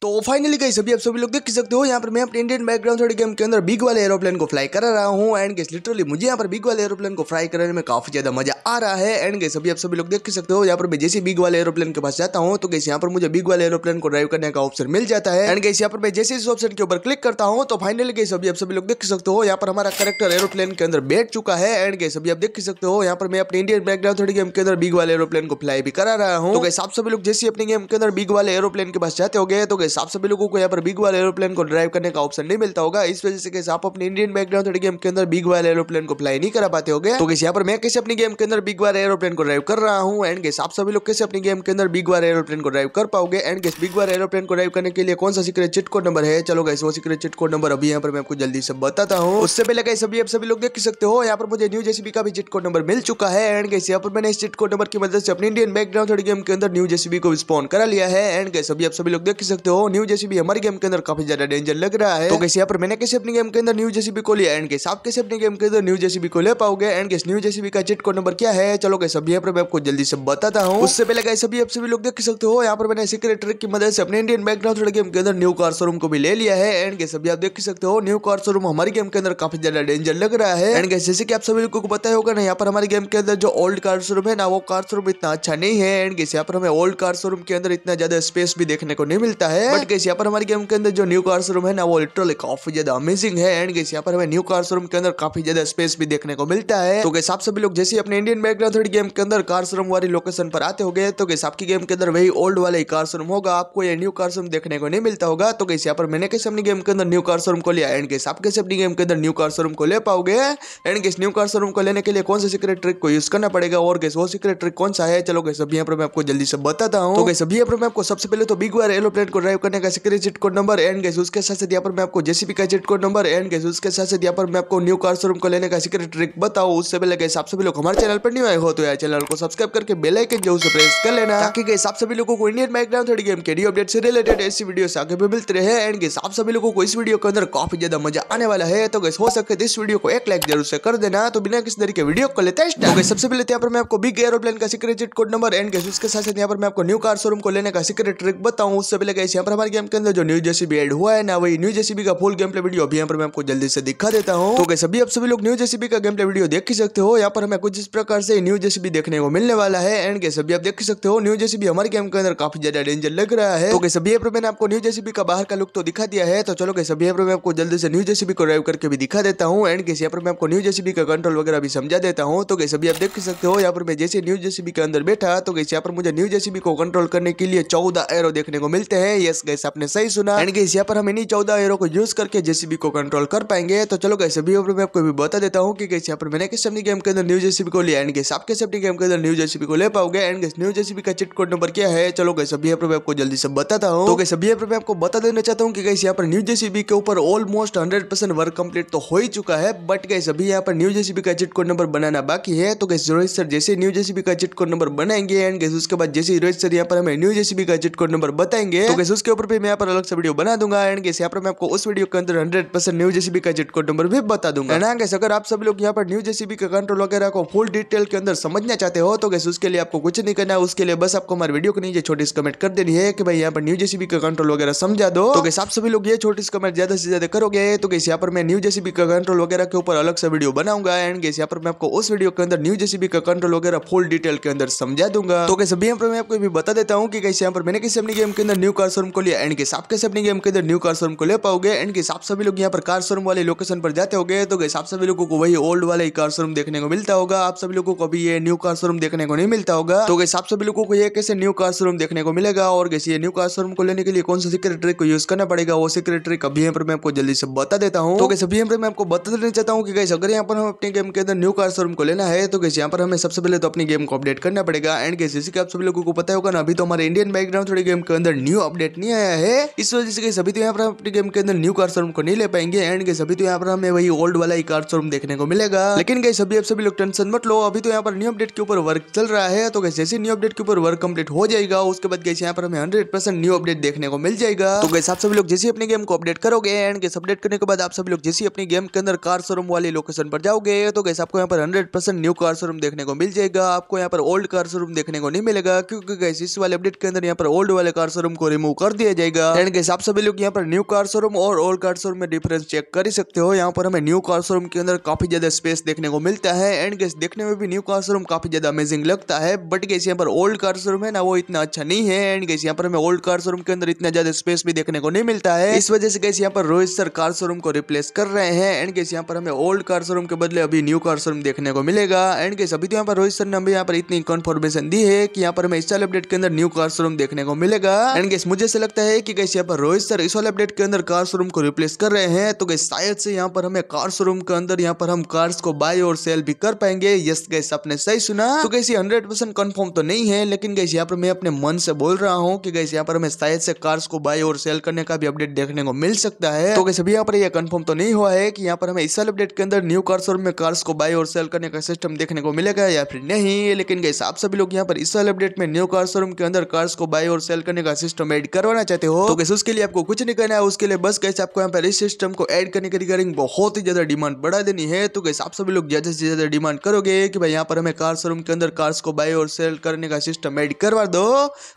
तो फाइनली गई सभी आप सभी लोग देख सकते हो यहाँ पर मैं अपने इंडियन बैकग्राउंड थोड़ी गेम के अंदर बिग वाले एरोप्लेन को फ्लाई कर रहा हूँ एंड गेस लिटरली मुझे यहाँ पर बिग वाले एरोप्लेन को फ्लाई करने में काफी ज्यादा मजा आ रहा है एंड गेस अभी आप सभी लोग देख सकते हो यहाँ पर मैं जैसे बिग वाले एरोप्लेन के पास जाता हूँ तो गैस यहाँ पर मुझे बिग वाले एरोप्लेन को ड्राइव करने का ऑप्शन मिल जाता है एंड गेस यहाँ पर मैं जैसे इस ऑप्शन के ऊपर क्लिक करता हूँ तो फाइनली गई सभी आप सभी लोग देख सकते हो यहाँ पर हमारा करेक्टर एरोप्लेन के अंदर बैठ चुका है एंड गैस अभी आप देख सकते हो यहाँ पर मैं अपने इंडियन बैकग्राउंड थोड़ी गेम के अंदर बिग वाले एरोप्लेन को फ्लाई भी करा रहा हूँ तो गैस आप सभी लोग जैसे अपने गेम के अंदर बिग वाले एरोप्लेन के पास जाते हो गए तो हिसाब से भी लोगों को यहाँ पर बिग वाले एरोप्लेन को ड्राइव करने का ऑप्शन नहीं मिलता होगा इस वजह से कैसे आप अपने इंडियन बैकग्राउंड थोड़ी गेम के अंदर बिग वाले एरोप्लेन को फ्लाई नहीं करा पाते हो तो कैसे यहाँ पर मैं कैसे अपनी गेम के अंदर बिग वाले एरोप्लेन को ड्राइव कर रहा हूँ एंड गेस आप सभी लोग कैसे अपनी गेम के अंदर बिग वाले एरोप्लेन को ड्राइव कर पाओगे एंड गेस बिग वाले एरोप्लेन को ड्राइव करने के लिए कौन सा सीक्रेट चिट कोड नंबर है चलो कैसे वो सीक्रेट चिट कोड नंबर अभी यहाँ पर मैं आपको जल्दी से बताता हूँ उससे पहले कैसे अभी आप सभी लोग देख सकते हो यहाँ पर मुझे न्यू जेसीबी का भी चिट कोड नंबर मिल चुका है एंड कैसे यहाँ पर मैंने इस चिट कोड नंबर की मदद से अपनी इंडियन बैकग्राउंड थोड़ी गेम के अंदर न्यू जेसीबी को स्पॉन करा लिया है एंड कैसे अभी आप सभी लोग देख सकते हो हो न्यू जेसीबी हमारी गेम के अंदर काफी ज्यादा डेंजर लग रहा है तो कैसे यहाँ पर मैंने कैसे अपनी गेम के अंदर न्यू जेसीबी को लिया एंड कैसे आप कैसे अपनी गेम के अंदर न्यू जेसीबी को ले पाओगे एंड कैसे न्यू जेसीबी का चिट कोड नंबर क्या है चलो कैसे अभी यहाँ पर मैं आपको जल्दी से बताता हूँ उससे पहले कैसे भी आप सभी लोग देख सकते हो यहाँ पर मैंने सीक्रेट ट्रिक की मदद से अपने इंडियन बैकग्राउंड गेम के अंदर न्यू कार शोरूम को भी ले लिया है एंड कैसे अभी आप देख सकते हो न्यू कार शोरूम हमारी गेम के अंदर काफी ज्यादा डेंजर लग रहा है एंड कैसे जैसे आप सभी लोगों को पता होगा ना यहाँ पर हमारी गेम के अंदर जो ओल्ड कार शोरूम है ना वो कार शोरूम इतना अच्छा नहीं है एंड कैसे यहाँ पर हमें ओल्ड कार शोरूम के अंदर इतना ज्यादा स्पेस भी देखने को नहीं मिलता है बट कैसे यहाँ पर हमारे गेम के अंदर जो न्यू कार्स रूम है ना वो लिटरली काफी ज्यादा अमेजिंग है एंड कैसे यहाँ पर हमें न्यू कार्स रूम के अंदर काफी ज्यादा स्पेस भी देखने को मिलता है तो कैसे आप सभी लोग जैसे अपने इंडियन बैकग्राउंड गेम के अंदर कार्स रूम वाली लोकेशन पर आते हो तो कैसे आपकी गेम के अंदर वही ओल्ड वाले ही कार्स रूम होगा आपको ये न्यू कार्स रूम देखने को नहीं मिलता होगा तो कैसे यहाँ पर मैंने कैसे अपनी गेम के अंदर न्यू कार्स रूम को लिया एंड कैसे आप कैसे अपनी गेम के अंदर न्यू कार्स रूम को ले पाओगे एंड कैसे न्यू कार्स रूम को लेने के लिए कौन सा सीक्रेट ट्रिक को यूज करना पड़ेगा और कैसे वो सीक्रेट ट्रिक कौन सा है चलो कैसे अभी यहाँ पर मैं आपको जल्दी से बताता हूँ तो कैसे अभी यहाँ पर मैं आपको सबसे पहले तो बिग वायर एरोप्लेन को ड्राइव सब्सक्राइब करने का secret cheat code number and guys उसके साथ साथ यहाँ पर मैं आपको जेसीबी का cheat code number and guys उसके साथ साथ यहाँ पर मैं आपको न्यू कार शोरूम को लेने का सीक्रेट ट्रिक बताओ उससे पहले गए आप सभी लोग हमारे चैनल पर न्यू आए हो तो यार चैनल को सब्सक्राइब करके बेल आइकन जरूर से प्रेस कर लेना ताकि गैस आप सभी लोगों को इंडियन बैकग्राउंड थोड़ी गेम के डी अपडेट से रिलेटेड ऐसी वीडियो से आगे भी मिलते रहे एंड गैस आप सभी लोगों को इस वीडियो के अंदर काफी ज्यादा मजा आने वाला है तो गैस हो सके इस वीडियो को एक लाइक जरूर से कर देना तो बिना किसी तरीके वीडियो को लेते हैं तो सबसे पहले तो यहाँ पर मैं आपको बिग एरोप्लेन का secret cheat code number and guys उसके साथ साथ यहाँ पर मैं आपको न्यू कार शोरूम को लेने का सीक्रेट ट्रिक बताऊँ उससे पहले गए पर हमारे गेम के अंदर जो न्यू जेसीबी एड हुआ है ना वही न्यू जेसीबी का फुल गेम प्ले वीडियो अभी यहाँ पर मैं आपको जल्दी से दिखा देता हूँ तो कैसे भी आप सभी लोग न्यू जेसीबी का गेम प्ले वीडियो देख ही सकते हो यहाँ पर हमें कुछ इस प्रकार से न्यू जेसीबी देखने को मिलने वाला है एंड कैसे भी आप देख सकते हो न्यू जेसीबी हमारे गेम के अंदर काफी ज्यादा डेंजर लग रहा है तो कैसे पर मैंने आपको न्यू जेसीबी का बाहर का लुक तो दिखा दिया है तो चलो कैसे पर मैं आपको जल्दी से न्यू जेसीबी को ड्राइव करके भी दिखा देता हूँ एंड कैसे पर मैं आपको न्यू जेसीबी का कंट्रोल वगैरह भी समझा देता हूँ तो कैसे भी आप देख सकते हो यहाँ पर मैं जैसे न्यू जेसीबी के अंदर बैठा तो कैसे यहाँ पर मुझे न्यू जेसीबी को कंट्रोल करने के लिए चौदह एरो देखने को मिलते हैं ये यस गैस आपने सही सुना एंड गैस यहाँ पर हम इन्हीं चौदह एरो को यूज करके जेसीबी को कंट्रोल कर पाएंगे तो चलो गैस अभी मैं आपको भी बता देता हूँ कि गैस यहाँ पर मैंने किस अपनी गेम के अंदर न्यू जेसीबी को लिया एंड गैस आपके कैसे अपनी गेम के अंदर न्यू जेसीबी को ले पाओगे एंड गैस न्यू जेसीबी का चिट कोड नंबर क्या है चलो गैस अभी यहाँ पर आपको जल्दी से बताता हूँ गैस तो अभी यहाँ पर आपको बता देना चाहता हूँ कि गैस यहाँ पर न्यू जेसीबी के ऊपर ऑलमोस्ट हंड्रेड वर्क कम्प्लीट तो हो ही चुका है बट गैस अभी यहाँ पर न्यू जेसीबी का चिट कोड नंबर बनाना बाकी है तो गैस रोहित सर जैसे न्यू जेसीबी का चिट कोड नंबर बनाएंगे एंड गैस उसके बाद जैसे रोहित सर यहाँ पर हमें न्यू जेसीबी का चिट कोड नंबर बताएंगे तो गैस उसके ऊपर भी मैं यहाँ पर अलग से वीडियो बना दूंगा एंड कैसे यहाँ पर मैं आपको उस वीडियो के अंदर हंड्रेड परसेंट न्यू जेसीबी का जेट कोड नंबर भी बता दूंगा एंड कैसे हाँ, अगर आप सब लोग यहाँ पर न्यू जेसीबी का कंट्रोल वगैरह को फुल डिटेल के अंदर समझना चाहते हो तो कैसे उसके लिए आपको कुछ नहीं करना उसके लिए बस आपको हमारे वीडियो को नीचे छोटी कमेंट कर देनी है कि भाई यहाँ पर न्यू जेसीबी का कंट्रोल वगैरह समझा दो तो कैसे आप सभी लोग ये छोटी कमेंट ज्यादा से ज्यादा करोगे तो कैसे यहाँ पर मैं न्यू जेसीबी का कंट्रोल वगैरह के ऊपर अलग से वीडियो बनाऊंगा एंड कैसे यहाँ पर मैं आपको उस वीडियो के अंदर न्यू जेसीबी का कंट्रोल वगैरह फुल डिटेल के अंदर समझा दूंगा तो कैसे भी यहाँ पर मैं आपको भी बता देता हूँ कि कैसे यहाँ पर मैंने किसी अपनी गेम के अंदर न्यू कार्सर शोरूम को लिया एंड के आप कैसे अपने गेम के अंदर न्यू कार शोरूम को ले पाओगे एंड के आप सभी लोग यहाँ पर कार शोरूम वाले लोकेशन पर जाते होगे तो गैस आप सभी लोगों को वही ओल्ड वाले कार शोरूम देखने को मिलता होगा आप सभी लोगों को अभी ये न्यू कार शोरूम देखने को नहीं मिलता होगा तो गैस आप सभी लोगों को ये कैसे न्यू कार शोरूम देखने को मिलेगा और कैसे ये न्यू कार शोरूम को लेने के लिए कौन सा सीक्रेट ट्रिक को यूज करना पड़ेगा वो सीक्रेट ट्रिक अभी यहाँ पर मैं आपको जल्दी से बता देता हूँ तो कैसे अभी यहाँ पर मैं आपको बता देना चाहता हूँ कि गैस अगर यहाँ पर हम अपने गेम के अंदर न्यू कार शोरूम को लेना है तो कैसे यहाँ पर हमें सबसे पहले तो अपनी गेम को अपडेट करना पड़ेगा एंड कैसे आप सभी लोगों को पता होगा ना अभी तो हमारे इंडियन बैकग्राउंड थोड़ी गेम के अंदर न्यू अपडेट अपडेट नहीं आया है इस वजह से सभी तो यहाँ पर अपने गेम के अंदर न्यू कार शोरूम को नहीं ले पाएंगे एंड के सभी तो यहाँ पर हमें वही ओल्ड वाला ही कार शोरूम देखने को मिलेगा लेकिन कहीं सभी आप सभी लोग टेंशन मत लो अभी तो यहाँ पर न्यू अपडेट के ऊपर वर्क चल रहा है तो कैसे जैसे न्यू अपडेट के ऊपर वर्क कम्प्लीट हो जाएगा उसके बाद कैसे यहाँ पर हमें हंड्रेड परसेंट न्यू अपडेट देखने को मिल जाएगा तो कैसे आप सभी लोग जैसे अपने गेम को अपडेट करोगे एंड के अपडेट करने के बाद आप सभी लोग जैसे अपने गेम के अंदर कार शोरूम वाली लोकेशन पर जाओगे तो कैसे आपको यहाँ पर hundred percent new car showroom देखने को मिल जाएगा आपको यहाँ पर ओल्ड कार शोरूम देखने को नहीं मिलेगा क्योंकि कैसे इस वाले अपडेट के अंदर यहाँ पर ओल्ड वाले कार शोरूम को रिमूव कर कर दिया जाएगा एंड के हिसाब से भी लोग यहाँ पर न्यू कार शोरूम और ओल्ड कार शोरूम में डिफरेंस चेक कर ही सकते हो यहाँ पर हमें न्यू कार शोरूम के अंदर काफी ज्यादा स्पेस देखने को मिलता है एंड गेस देखने में भी न्यू कार शोरूम काफी ज्यादा अमेजिंग लगता है बट गेस यहाँ पर ओल्ड कार शोरूम है ना वो इतना अच्छा नहीं है एंड गेस यहाँ पर हमें ओल्ड कार शोरूम के अंदर इतना ज्यादा स्पेस भी देखने को नहीं मिलता है इस वजह से गैस यहाँ पर रोहित सर कार शोरूम को रिप्लेस कर रहे हैं एंड गेस यहाँ पर हमें ओल्ड कार शोरूम के बदले अभी न्यू कार शोरूम देखने को मिलेगा एंड गेस अभी तो यहाँ पर रोहित सर ने हमें यहाँ पर इतनी कन्फर्मेशन दी है कि यहाँ पर हमें इस साल अपडेट के अंदर न्यू कार शोरूम देखने को मिलेगा एंड गेस मुझे ऐसे लगता है कि गैस यहाँ पर रोहित सर इस वाले अपडेट के अंदर कार शोरूम को रिप्लेस कर रहे हैं तो गैस शायद से यहाँ पर हमें कार शोरूम के अंदर यहाँ पर हम कार्स को बाय और सेल भी कर पाएंगे यस गैस आपने सही सुना तो गैस ये हंड्रेड परसेंट तो नहीं है लेकिन गैस यहाँ पर मैं अपने मन से बोल रहा हूँ की गैस यहाँ पर हमें शायद से कार्स को बाय और सेल करने का भी अपडेट देखने को मिल सकता है तो गैस अभी यहाँ पर यह कन्फर्म तो नहीं हुआ है की यहाँ पर हमें इस वाले अपडेट के अंदर न्यू कार शोरूम में कार्स को बाय और सेल करने का सिस्टम देखने को मिलेगा या फिर नहीं लेकिन गैस आप सभी लोग यहाँ पर इस वाले अपडेट में न्यू कार शोरूम के अंदर कार्स को बाय और सेल करने का सिस्टम एड कर करवाना चाहते हो तो कैसे उसके लिए आपको कुछ नहीं करना है उसके लिए बस कैसे आपको यहाँ पर इस सिस्टम को ऐड करने की रिगार्डिंग बहुत ही ज्यादा डिमांड बढ़ा देनी है तो कैसे आप सभी लोग ज्यादा से ज्यादा डिमांड करोगे कि भाई यहाँ पर हमें कार शोरूम के अंदर कार्स को बाय और सेल करने का सिस्टम एड करवा दो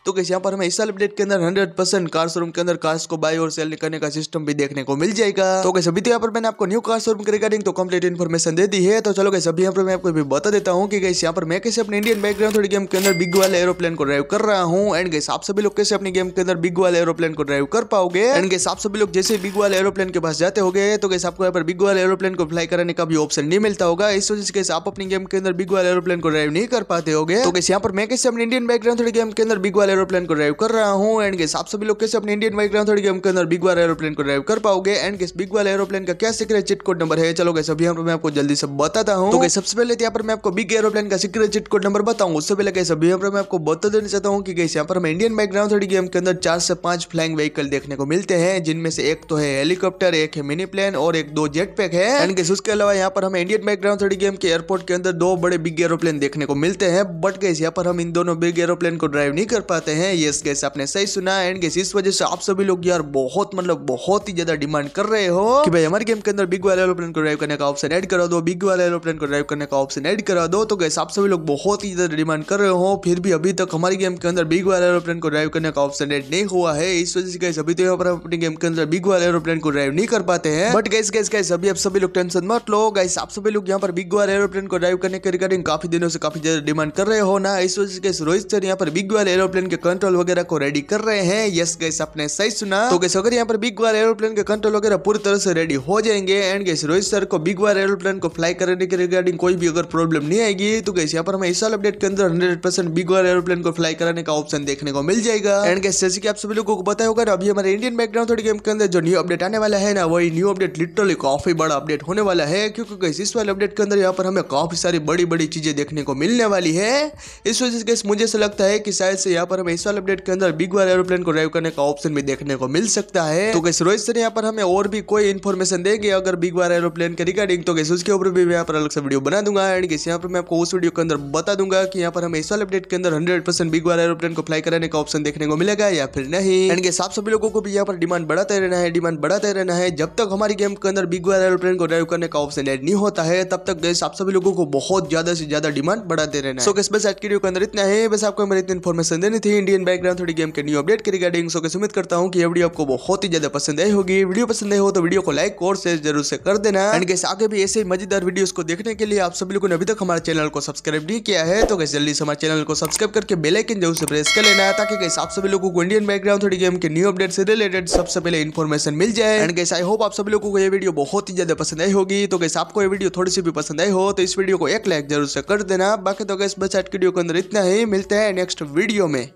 तो कैसे यहाँ पर हमें इस साल अपडेट के अंदर हंड्रेड परसेंट कार शोरूम के अंदर कार्स को बाय और सेल करने का सिस्टम भी देखने को मिल जाएगा तो कैसे अभी तो यहाँ पर मैंने आपको न्यू कार शोरूम की रिगार्डिंग तो कंप्लीट इन्फॉर्मेशन दे दी है तो चलो कैसे अभी यहाँ पर मैं आपको भी बता देता हूँ कि कैसे यहाँ पर मैं कैसे अपने इंडियन बैकग्राउंड थोड़ी गेम के अंदर बिग वाले एरोप्लेन को ड्राइव कर रहा हूँ एंड कैसे आप सभी लोग कैसे अपने गेम के अंदर बिग वाले एरोप्लेन को ड्राइव कर पाओगे एंड गैस आप सभी लोग जैसे बिग वाले एरोप्लेन के पास जाते हो तो गैस आपको यहाँ पर बिग वाले एरोप्लेन को फ्लाई करने का भी ऑप्शन नहीं मिलता होगा इस वजह से गैस आप अपनी गेम के अंदर बिग वाले एरोप्लेन को ड्राइव नहीं कर पाते हो तो गैस यहाँ पर मैं कैसे अपने इंडियन बाइक थोड़ी गेम के अंदर बिग वाले एरोप्लेन को ड्राइव कर रहा हूँ एंड गैस आप सभी लोग कैसे अपने इंडियन बाइक थोड़ी गेम के अंदर बिग वाले एरोप्लेन को ड्राइव कर पाओगे एंड गैस बिग वाले एरोप्लेन का क्या सीक्रेट चिट कोड नंबर है चलो गैस अभी यहाँ पर मैं आपको जल्दी से बताता हूँ तो सबसे पहले तो यहाँ पर मैं आपको बिग एरोप्लेन का सीक्रेट चिट कोड नंबर बताऊँ उससे पहले कैसे अभी यहाँ पर मैं आपको बता देना चाहता हूँ कि कैसे यहाँ पर मैं इंडियन बाइक थोड़ी गेम के अंदर चार से पांच फ्लाइंग व्हीकल देखने को मिलते हैं जिनमें से एक तो है हेलीकॉप्टर एक है मिनी प्लेन और एक दो जेट पैक है एंड उसके अलावा यहाँ पर हमें इंडियन बैकग्राउंड थ्री गेम के एयरपोर्ट के अंदर दो बड़े बिग एरोप्लेन देखने को मिलते हैं बट गैस यहाँ पर हम इन दोनों बिग एरोप्लेन को ड्राइव नहीं कर पाते हैं ये गैस आपने सही सुना एंड गैस इस वजह से आप सभी लोग यार बहुत मतलब बहुत ही ज्यादा डिमांड कर रहे हो कि भाई हमारे गेम के अंदर बिग वाले एरोप्लेन को ड्राइव करने का ऑप्शन एड करा दो बिग वाले एरोप्लेन को ड्राइव करने का ऑप्शन एड करा दो तो गैस आप सभी लोग बहुत ही ज्यादा डिमांड कर रहे हो फिर भी अभी तक हमारे गेम के अंदर बिग वाले एरोप्लेन को ड्राइव करने का ऑप्शन एड नहीं हो हुआ है इस वजह से गैस अभी तो यहाँ पर अपने गेम के अंदर बिग वाले एरोप्लेन को ड्राइव नहीं कर पाते हैं बट गैस गैस गैस अभी आप सभी लोग टेंशन मत लो गैस आप सभी लोग यहाँ पर बिग वाले एरोप्लेन को ड्राइव करने के रिगार्डिंग काफी दिनों से काफी ज्यादा डिमांड कर रहे हो ना इस वजह से गैस रोहित सर यहाँ पर बिग वाले एरोप्लेन के कंट्रोल वगैरह को रेडी कर रहे हैं यस गैस आपने सही सुना तो गैस अगर यहाँ पर बिग वाले एरोप्लेन के कंट्रोल वगैरह पूरी तरह से रेडी हो जाएंगे एंड गैस रोहित सर को बिग वाले एरोप्लेन को फ्लाई करने के रिगार्डिंग कोई भी अगर प्रॉब्लम नहीं आएगी तो गैस यहाँ पर हमें इस साल अपडेट के अंदर हंड्रेड परसेंट बिग वाले एरोप्लेन को फ्लाई कराने का ऑप्शन देखने को मिल जाएगा एंड गैस जैसे कि आप सभी लोगों को बताया होगा अभी हमारे इंडियन बैकग्राउंड थोड़ी गेम के अंदर जो न्यू अपडेट आने वाला है ना वही न्यू अपडेट लिटरली काफ़ी बड़ा अपडेट होने वाला है क्योंकि इस वाले अपडेट के अंदर यहाँ पर हमें काफ़ी सारी बड़ी बड़ी चीज़ें देखने को मिलने वाली है इस वजह से मुझे ऐसा लगता है कि शायद से यहाँ पर हमें इस वाले अपडेट के अंदर बिग वाले एरोप्लेन को ड्राइव करने का ऑप्शन भी देखने को मिल सकता है तो कैसे रोहित सर यहाँ पर हमें और भी कोई इन्फॉर्मेशन देंगे अगर बिग वाले एरोप्लेन के रिगार्डिंग तो कैसे उसके ऊपर भी यहाँ पर अलग से वीडियो बना दूंगा एंड कैसे यहाँ पर मैं आपको उस वीडियो के अंदर बता दूंगा कि यहाँ पर हमें इस वाले अपडेट के अंदर हंड्रेड बिग वाले एरोप्लेन को फ्लाई कराने का ऑप्शन देखने को मिलेगा या फिर नहीं एंड के साफ सभी लोगों को भी यहाँ पर डिमांड बढ़ाते रहना है डिमांड बढ़ाते रहना है जब तक हमारी गेम के अंदर बिग वायर एरोप्लेन को ड्राइव करने का ऑप्शन एड नहीं होता है तब तक गैस आप सभी लोगों को बहुत ज्यादा से ज्यादा डिमांड बढ़ाते रहना सो कैसे बस आज की वीडियो के अंदर इतना है बस आपको मेरी इतनी इन्फॉर्मेशन देनी थी इंडियन बैकग्राउंड थोड़ी गेम के न्यू अपडेट के रिगार्डिंग सो कैसे उम्मीद करता हूँ कि वीडियो आपको बहुत ही ज्यादा पसंद आई होगी वीडियो पसंद नहीं हो तो वीडियो को लाइक और शेयर जरूर से कर देना एंड गैस आगे भी ऐसे मजेदार वीडियो को देखने के लिए आप सभी लोगों ने अभी तक हमारे चैनल को सब्सक्राइब नहीं किया है तो गैस जल्दी से हमारे चैनल को सब्सक्राइब करके बेलाइकन जरूर से प्रेस कर लेना ताकि गैस आप सभी लोगों को इंडियन बैकग्राउंड थोड़ी गेम के न्यू अपडेट से रिलेटेड सबसे पहले इन्फॉर्मेशन मिल जाए एंड गैस आई होप आप सभी लोगों को ये वीडियो बहुत ही ज्यादा पसंद आई होगी तो गैस आपको ये वीडियो थोड़ी सी भी पसंद आई हो तो इस वीडियो को एक लाइक जरूर से कर देना बाकी तो गैस बस आज वीडियो के अंदर इतना ही मिलते हैं नेक्स्ट वीडियो में